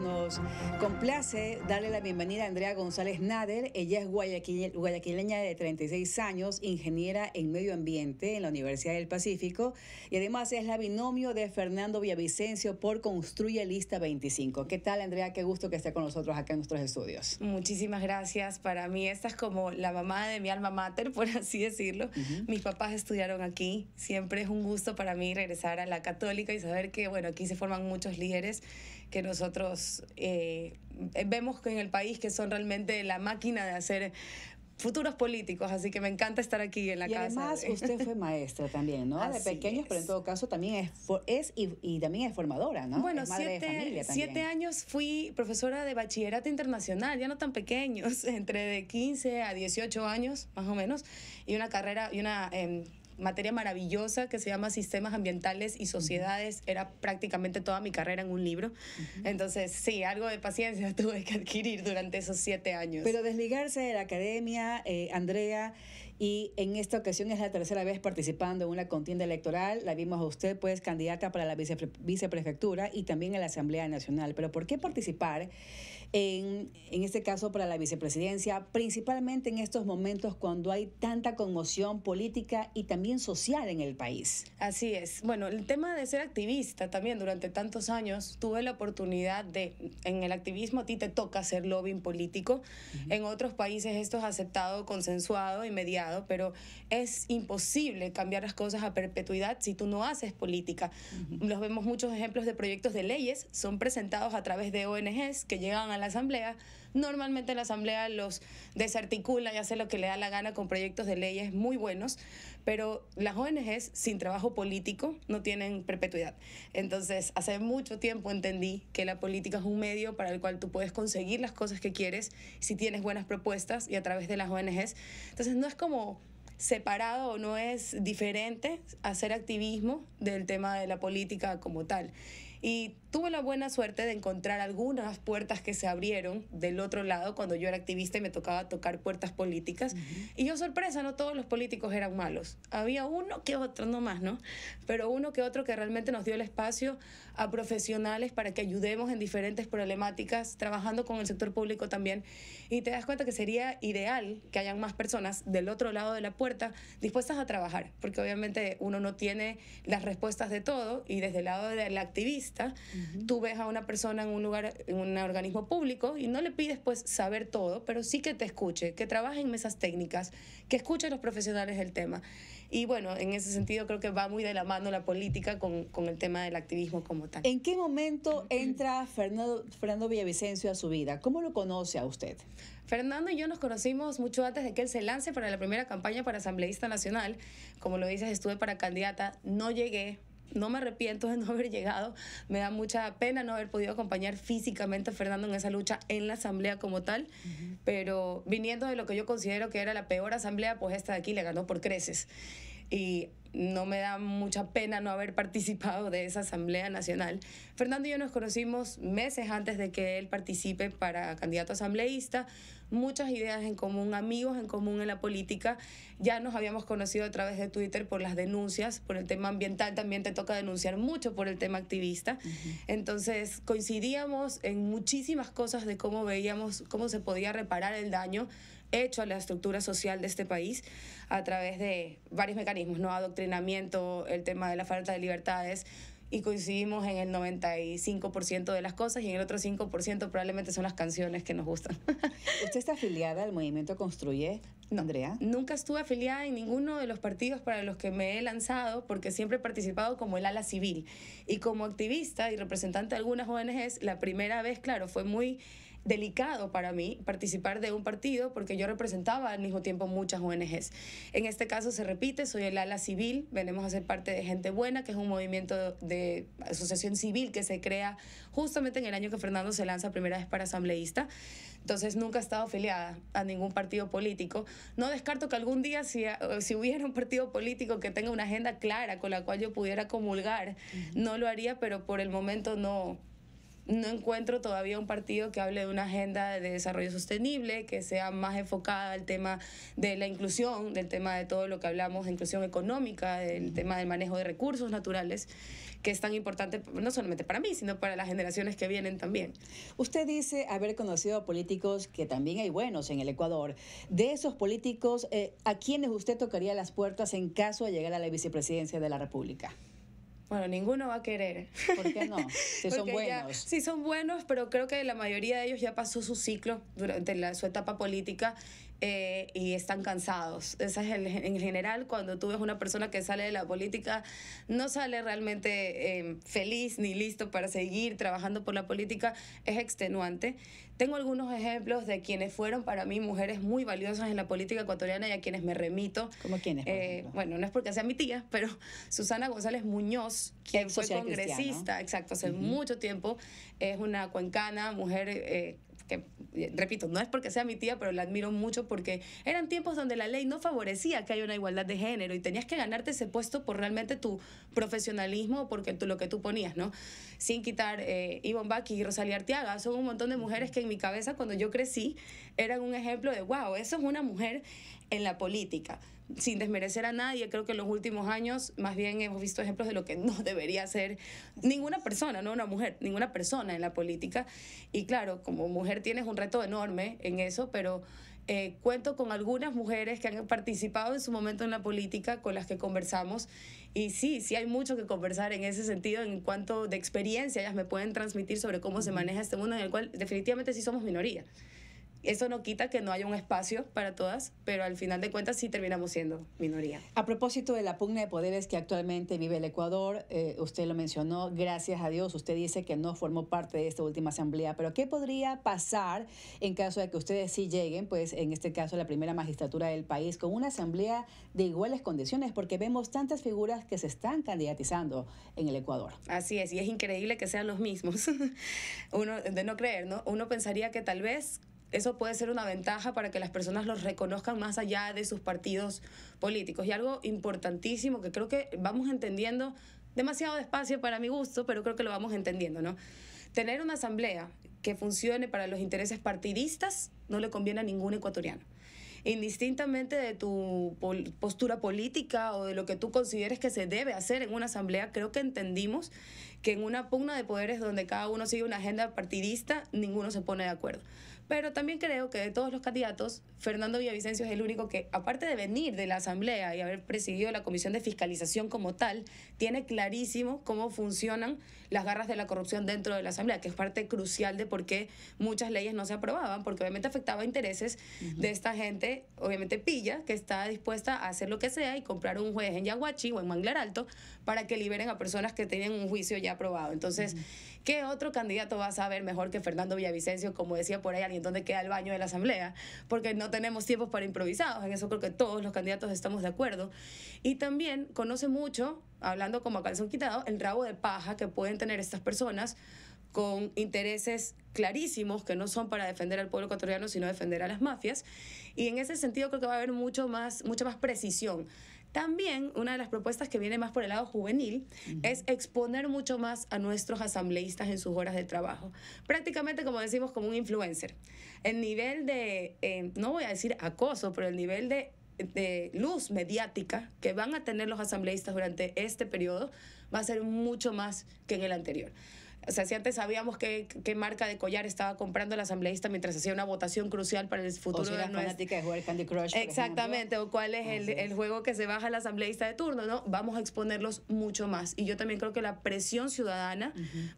Nos complace darle la bienvenida a Andrea González Nader. Ella es guayaquileña de 36 años, ingeniera en medio ambiente en la Universidad del Pacífico y además es la binomio de Fernando Villavicencio por Construye Lista 25. ¿Qué tal, Andrea? Qué gusto que esté con nosotros acá en nuestros estudios. Muchísimas gracias. Para mí esta es como la mamá de mi alma mater, por así decirlo. Mis papás estudiaron aquí. Siempre es un gusto para mí regresar a la católica y saber que, bueno, aquí se forman muchos líderes que nosotros eh, vemos que vemos en el país que son realmente la máquina de hacer futuros políticos, así que me encanta estar aquí en la casa. además usted fue maestra también, ¿no? de pequeños, pero en todo caso también es, es y, también es formadora, ¿no? Bueno, siete, siete, años fui profesora de bachillerato internacional, ya no tan pequeños, entre de 15 a 18 años, más o menos, y una carrera, y una em, materia maravillosa que se llama Sistemas Ambientales y Sociedades. Era prácticamente toda mi carrera en un libro. Entonces, sí, algo de paciencia tuve que adquirir durante esos siete años. Pero desligarse de la academia, eh, Andrea, y en esta ocasión es la tercera vez participando en una contienda electoral. La vimos a usted, pues, candidata para la vice viceprefectura y también a la Asamblea Nacional. Pero ¿por qué participar? en, este caso para la vicepresidencia, principalmente en estos momentos cuando hay tanta conmoción política y también social en el país. Así es. Bueno, el tema de ser activista también durante tantos años, tuve la oportunidad de, en el activismo a ti te toca hacer lobbying político, en otros países esto es aceptado, consensuado y mediado, pero es imposible cambiar las cosas a perpetuidad si tú no haces política. Nos vemos muchos ejemplos de proyectos de leyes, son presentados a través de ONGs que llegan a la Asamblea. Normalmente la Asamblea los desarticula y hace lo que le da la gana con proyectos de leyes muy buenos, pero las ONGs sin trabajo político no tienen perpetuidad. Entonces, hace mucho tiempo entendí que la política es un medio para el cual tú puedes conseguir las cosas que quieres si tienes buenas propuestas y a través de las ONGs. Entonces, no es como separado o no es diferente hacer activismo del tema de la política como tal. Y tuve la buena suerte de encontrar algunas puertas que se abrieron del otro lado cuando yo era activista y me tocaba tocar puertas políticas. Y yo, sorpresa, no todos los políticos eran malos. Había uno que otro, no más, ¿no? Pero uno que otro que realmente nos dio el espacio a profesionales para que ayudemos en diferentes problemáticas, trabajando con el sector público también. Y te das cuenta que sería ideal que hayan más personas del otro lado de la puerta dispuestas a trabajar, porque obviamente uno no tiene las respuestas de todo y desde el lado del activista. Tú ves a una persona en un lugar, en un organismo público y no le pides pues saber todo, pero sí que te escuche, que trabaje en mesas técnicas, que escuche a los profesionales del tema. Y bueno, en ese sentido creo que va muy de la mano la política con, el tema del activismo como tal. ¿En qué momento entra Fernando, Fernando Villavicencio a su vida? ¿Cómo lo conoce a usted? Fernando y yo nos conocimos mucho antes de que él se lance para la primera campaña para asambleísta nacional. Como lo dices, estuve para candidata, no llegué, no me arrepiento de no haber llegado. Me da mucha pena no haber podido acompañar físicamente a Fernando en esa lucha en la asamblea como tal. Pero viniendo de lo que yo considero que era la peor asamblea, pues esta de aquí le ganó por creces. Y no me da mucha pena no haber participado de esa Asamblea Nacional. Fernando y yo nos conocimos meses antes de que él participe para candidato asambleísta muchas ideas en común, amigos en común en la política. Ya nos habíamos conocido a través de Twitter por las denuncias, por el tema ambiental, también te toca denunciar mucho por el tema activista. Entonces coincidíamos en muchísimas cosas de cómo veíamos, cómo se podía reparar el daño hecho a la estructura social de este país a través de varios mecanismos, ¿no? Adoctrinamiento, el tema de la falta de libertades, y coincidimos en el 95% de las cosas y en el otro 5% probablemente son las canciones que nos gustan. ¿Usted está afiliada al movimiento Construye, no, Andrea? Nunca estuve afiliada en ninguno de los partidos para los que me he lanzado porque siempre he participado como el ala civil y como activista y representante de algunas ONGs, la primera vez, claro, fue muy delicado para mí participar de un partido porque yo representaba al mismo tiempo muchas ONGs. En este caso se repite, soy el ala civil, venimos a ser parte de Gente Buena, que es un movimiento de asociación civil que se crea justamente en el año que Fernando se lanza primera vez para asambleísta. Entonces nunca he estado afiliada a ningún partido político. No descarto que algún día si, si hubiera un partido político que tenga una agenda clara con la cual yo pudiera comulgar, no lo haría, pero por el momento no no encuentro todavía un partido que hable de una agenda de desarrollo sostenible, que sea más enfocada al tema de la inclusión, del tema de todo lo que hablamos de inclusión económica, del tema del manejo de recursos naturales, que es tan importante no solamente para mí, sino para las generaciones que vienen también. Usted dice haber conocido a políticos que también hay buenos en el Ecuador. De esos políticos, eh, ¿a quiénes usted tocaría las puertas en caso de llegar a la vicepresidencia de la República? Bueno, ninguno va a querer. ¿Por qué no? Si son buenos. sí, son buenos, pero creo que la mayoría de ellos ya pasó su ciclo durante la, su etapa política eh, y están cansados. es en general cuando tú ves una persona que sale de la política, no sale realmente em, feliz ni listo para seguir trabajando por la política, es extenuante. Tengo algunos ejemplos de quienes fueron para mí mujeres muy valiosas en la política ecuatoriana y a quienes me remito. ¿Como quiénes? Eh, bueno, no es porque sea mi tía, pero Susana González Muñoz, quien fue congresista, exacto, hace mucho tiempo, es una cuencana, mujer eh, que eh, repito, no es porque sea mi tía, pero la admiro mucho porque eran tiempos donde la ley no favorecía que haya una igualdad de género y tenías que ganarte ese puesto por realmente tu profesionalismo, porque tú, lo que tú ponías, ¿no? Sin quitar eh, Ivonne Baki y Rosalía Artiaga, son un montón de mujeres que en mi cabeza cuando yo crecí eran un ejemplo de, wow, eso es una mujer en la política. Sin desmerecer a nadie, creo que en los últimos años más bien hemos visto ejemplos de lo que no debería ser ninguna persona, no una mujer, ninguna persona en la política. Y claro, como mujer tienes un reto enorme en eso, pero eh, cuento con algunas mujeres que han participado en su momento en la política, con las que conversamos. Y sí, sí hay mucho que conversar en ese sentido, en cuanto de experiencia ellas me pueden transmitir sobre cómo se maneja este mundo en el cual definitivamente sí somos minoría. Eso no quita que no haya un espacio para todas, pero al final de cuentas sí terminamos siendo minoría. A propósito de la pugna de poderes que actualmente vive el Ecuador, eh, usted lo mencionó, gracias a Dios, usted dice que no formó parte de esta última asamblea, pero ¿qué podría pasar en caso de que ustedes sí lleguen, pues en este caso la primera magistratura del país, con una asamblea de iguales condiciones? Porque vemos tantas figuras que se están candidatizando en el Ecuador. Así es, y es increíble que sean los mismos. Uno, de no creer, ¿no? Uno pensaría que tal vez eso puede ser una ventaja para que las personas los reconozcan más allá de sus partidos políticos. Y algo importantísimo que creo que vamos entendiendo demasiado despacio para mi gusto, pero creo que lo vamos entendiendo, ¿no? Tener una asamblea que funcione para los intereses partidistas no le conviene a ningún ecuatoriano. Indistintamente de tu postura política o de lo que tú consideres que se debe hacer en una asamblea, creo que entendimos que en una pugna de poderes donde cada uno sigue una agenda partidista, ninguno se pone de acuerdo. Pero también creo que de todos los candidatos, Fernando Villavicencio es el único que, aparte de venir de la Asamblea y haber presidido la Comisión de Fiscalización como tal, tiene clarísimo cómo funcionan las garras de la corrupción dentro de la Asamblea, que es parte crucial de por qué muchas leyes no se aprobaban, porque obviamente afectaba intereses de esta gente, obviamente pilla, que está dispuesta a hacer lo que sea y comprar un juez en Yaguachi o en Manglar Alto para que liberen a personas que tienen un juicio ya aprobado. Entonces, ¿qué otro candidato va a saber mejor que Fernando Villavicencio, como decía por ahí, alguien donde queda el baño de la Asamblea? Porque no tenemos tiempos para improvisados, en eso creo que todos los candidatos estamos de acuerdo. Y también conoce mucho, hablando como a calzón quitado, el rabo de paja que pueden tener estas personas con intereses clarísimos que no son para defender al pueblo ecuatoriano, sino defender a las mafias. Y en ese sentido creo que va a haber mucho más, mucha más precisión también una de las propuestas que viene más por el lado juvenil es exponer mucho más a nuestros asambleístas en sus horas de trabajo. Prácticamente, como decimos, como un influencer. El nivel de, eh, no voy a decir acoso, pero el nivel de de luz mediática que van a tener los asambleístas durante este periodo va a ser mucho más que en el anterior. O sea, si antes sabíamos qué, qué marca de collar estaba comprando el asambleísta mientras hacía una votación crucial para el futuro Exactamente, o cuál es el, juego que se baja el asambleísta de turno, ¿no? Vamos a exponerlos mucho más. Y yo también creo que la presión ciudadana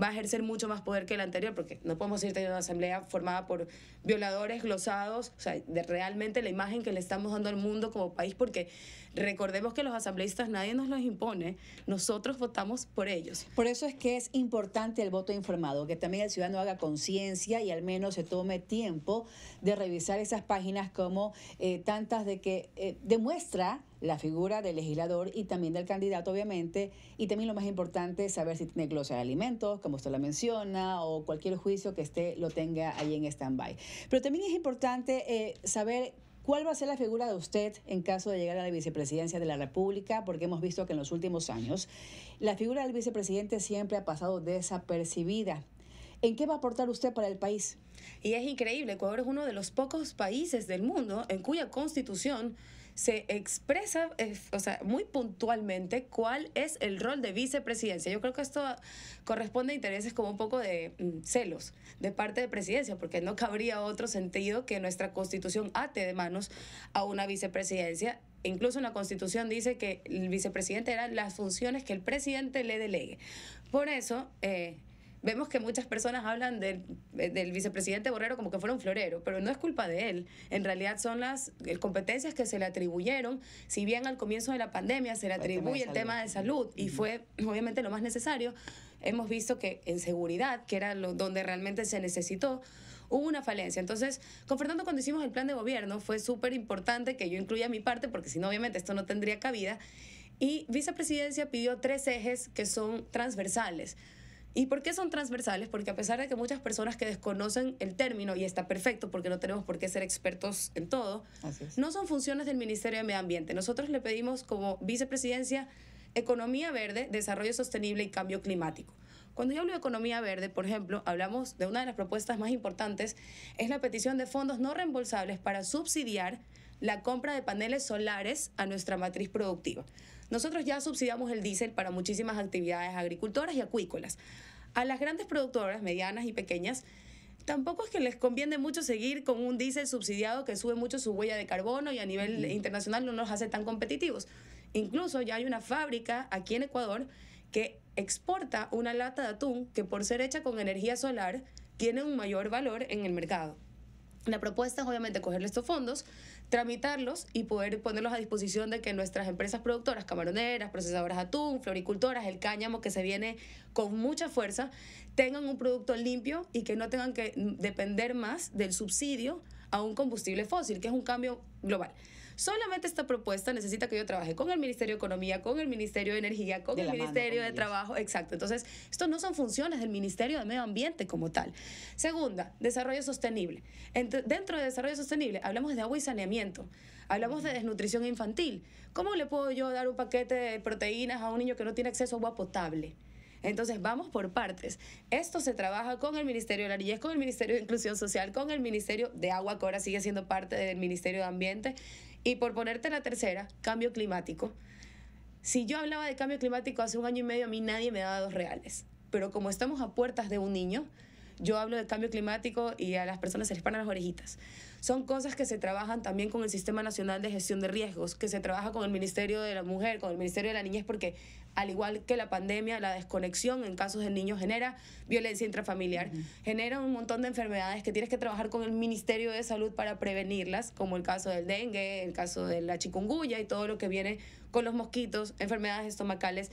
va a ejercer mucho más poder que la anterior, porque no podemos ir teniendo una asamblea formada por violadores glosados, o sea, de realmente la imagen que le estamos dando al mundo como país, porque Recordemos que los asambleístas nadie nos los impone, nosotros votamos por ellos. Por eso es que es importante el voto informado, que también el ciudadano haga conciencia y al menos se tome tiempo de revisar esas páginas como eh, tantas de que eh, demuestra la figura del legislador y también del candidato, obviamente, y también lo más importante es saber si tiene glosa de alimentos, como usted la menciona, o cualquier juicio que esté lo tenga ahí en stand-by. Pero también es importante eh, saber ¿Cuál va a ser la figura de usted en caso de llegar a la vicepresidencia de la República? Porque hemos visto que en los últimos años la figura del vicepresidente siempre ha pasado desapercibida. ¿En qué va a aportar usted para el país? Y es increíble, Ecuador es uno de los pocos países del mundo en cuya constitución se expresa, eh, muy puntualmente cuál es el rol de vicepresidencia. Yo creo que esto corresponde a intereses como un poco de mm, celos de parte de presidencia, porque no cabría otro sentido que nuestra constitución ate de manos a una vicepresidencia incluso en la Constitución dice que el vicepresidente eran las funciones que el presidente le delegue. Por eso, eh, vemos que muchas personas hablan del, eh, del, vicepresidente Borrero como que fuera un florero, pero no es culpa de él. En realidad son las eh, competencias que se le atribuyeron, si bien al comienzo de la pandemia se le atribuye el tema de salud, y fue obviamente lo más necesario, hemos visto que en seguridad, que era lo, donde realmente se necesitó, hubo una falencia. Entonces, con Fernando cuando hicimos el plan de gobierno fue súper importante que yo incluya mi parte, porque si no, obviamente esto no tendría cabida. Y vicepresidencia pidió tres ejes que son transversales. ¿Y por qué son transversales? Porque a pesar de que muchas personas que desconocen el término, y está perfecto porque no tenemos por qué ser expertos en todo, no son funciones del Ministerio de Medio Ambiente. Nosotros le pedimos como vicepresidencia economía verde, desarrollo sostenible y cambio climático. Cuando yo hablo de economía verde, por ejemplo, hablamos de una de las propuestas más importantes, es la petición de fondos no reembolsables para subsidiar la compra de paneles solares a nuestra matriz productiva. Nosotros ya subsidiamos el diésel para muchísimas actividades agricultoras y acuícolas. A las grandes productoras, medianas y pequeñas, tampoco es que les conviene mucho seguir con un diésel subsidiado que sube mucho su huella de carbono y a nivel internacional no nos hace tan competitivos. Incluso ya hay una fábrica aquí en Ecuador que exporta una lata de atún que por ser hecha con energía solar tiene un mayor valor en el mercado. La propuesta es obviamente cogerle estos fondos, tramitarlos y poder ponerlos a disposición de que nuestras empresas productoras, camaroneras, procesadoras de atún, floricultoras, el cáñamo que se viene con mucha fuerza, tengan un producto limpio y que no tengan que depender más del subsidio a un combustible fósil, que es un cambio global. Solamente esta propuesta necesita que yo trabaje con el Ministerio de Economía, con el Ministerio de Energía, con el Ministerio de Trabajo. Exacto. Entonces, esto no son funciones del Ministerio de Medio Ambiente como tal. Segunda, desarrollo sostenible. dentro de desarrollo sostenible, hablamos de agua y saneamiento. Hablamos de desnutrición infantil. ¿Cómo le puedo yo dar un paquete de proteínas a un niño que no tiene acceso a agua potable? Entonces, vamos por partes. Esto se trabaja con el Ministerio de la con el Ministerio de Inclusión Social, con el Ministerio de Agua, que ahora sigue siendo parte del Ministerio de Ambiente, y por ponerte la tercera, cambio climático. Si yo hablaba de cambio climático hace un año y medio, a mí nadie me daba dos reales. Pero como estamos a puertas de un niño, yo hablo del cambio climático y a las personas se les paran las orejitas. Son cosas que se trabajan también con el Sistema Nacional de Gestión de Riesgos, que se trabaja con el Ministerio de la Mujer, con el Ministerio de la Niñez, porque al igual que la pandemia, la desconexión en casos de niños genera violencia intrafamiliar, genera un montón de enfermedades que tienes que trabajar con el Ministerio de Salud para prevenirlas, como el caso del dengue, el caso de la chikungunya y todo lo que viene con los mosquitos, enfermedades estomacales.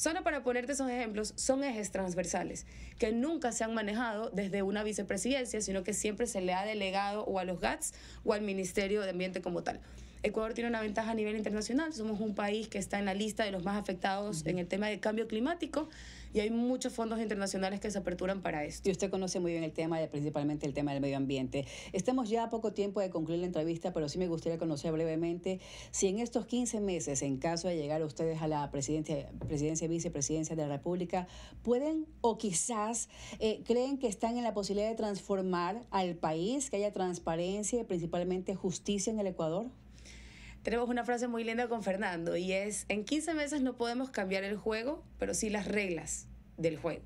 Solo para ponerte esos ejemplos, son ejes transversales que nunca se han manejado desde una vicepresidencia, sino que siempre se le ha delegado o a los GATS o al Ministerio de Ambiente como tal. Ecuador tiene una ventaja a nivel internacional, somos un país que está en la lista de los más afectados en el tema de cambio climático y hay muchos fondos internacionales que se aperturan para esto. Y usted conoce muy bien el tema, principalmente el tema del medio ambiente. Estamos ya a poco tiempo de concluir la entrevista, pero sí me gustaría conocer brevemente si en estos 15 meses, en caso de llegar ustedes a la presidencia, presidencia vicepresidencia de la República, pueden o quizás eh, creen que están en la posibilidad de transformar al país, que haya transparencia y principalmente justicia en el Ecuador tenemos una frase muy linda con Fernando y es, en 15 meses no podemos cambiar el juego, pero sí las reglas del juego.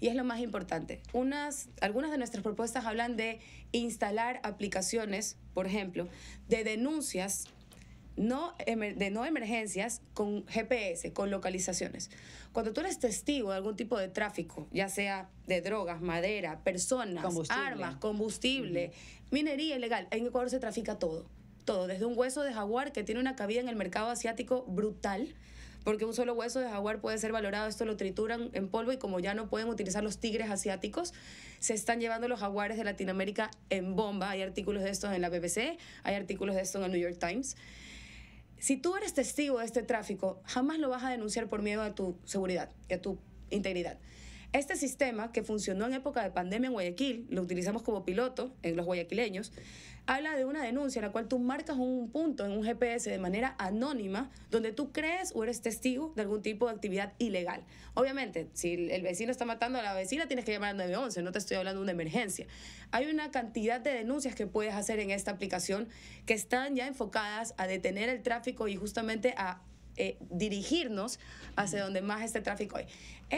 Y es lo más importante. Unas, algunas de nuestras propuestas hablan de instalar aplicaciones, por ejemplo, de denuncias no, de no emergencias con GPS, con localizaciones. Cuando tú eres testigo de algún tipo de tráfico, ya sea de drogas, madera, personas, armas, combustible, minería ilegal, en Ecuador se trafica todo todo, desde un hueso de jaguar que tiene una cabida en el mercado asiático brutal, porque un solo hueso de jaguar puede ser valorado, esto lo trituran en polvo y como ya no pueden utilizar los tigres asiáticos, se están llevando los jaguares de Latinoamérica en bomba. Hay artículos de estos en la BBC, hay artículos de esto en el New York Times. Si tú eres testigo de este tráfico, jamás lo vas a denunciar por miedo a tu seguridad y a tu integridad. Este sistema, que funcionó en época de pandemia en Guayaquil, lo utilizamos como piloto en los guayaquileños, habla de una denuncia en la cual tú marcas un punto en un GPS de manera anónima donde tú crees o eres testigo de algún tipo de actividad ilegal. Obviamente, si el vecino está matando a la vecina, tienes que llamar al 911, no te estoy hablando de una emergencia. Hay una cantidad de denuncias que puedes hacer en esta aplicación que están ya enfocadas a detener el tráfico y justamente a eh, dirigirnos hacia donde más este tráfico hay.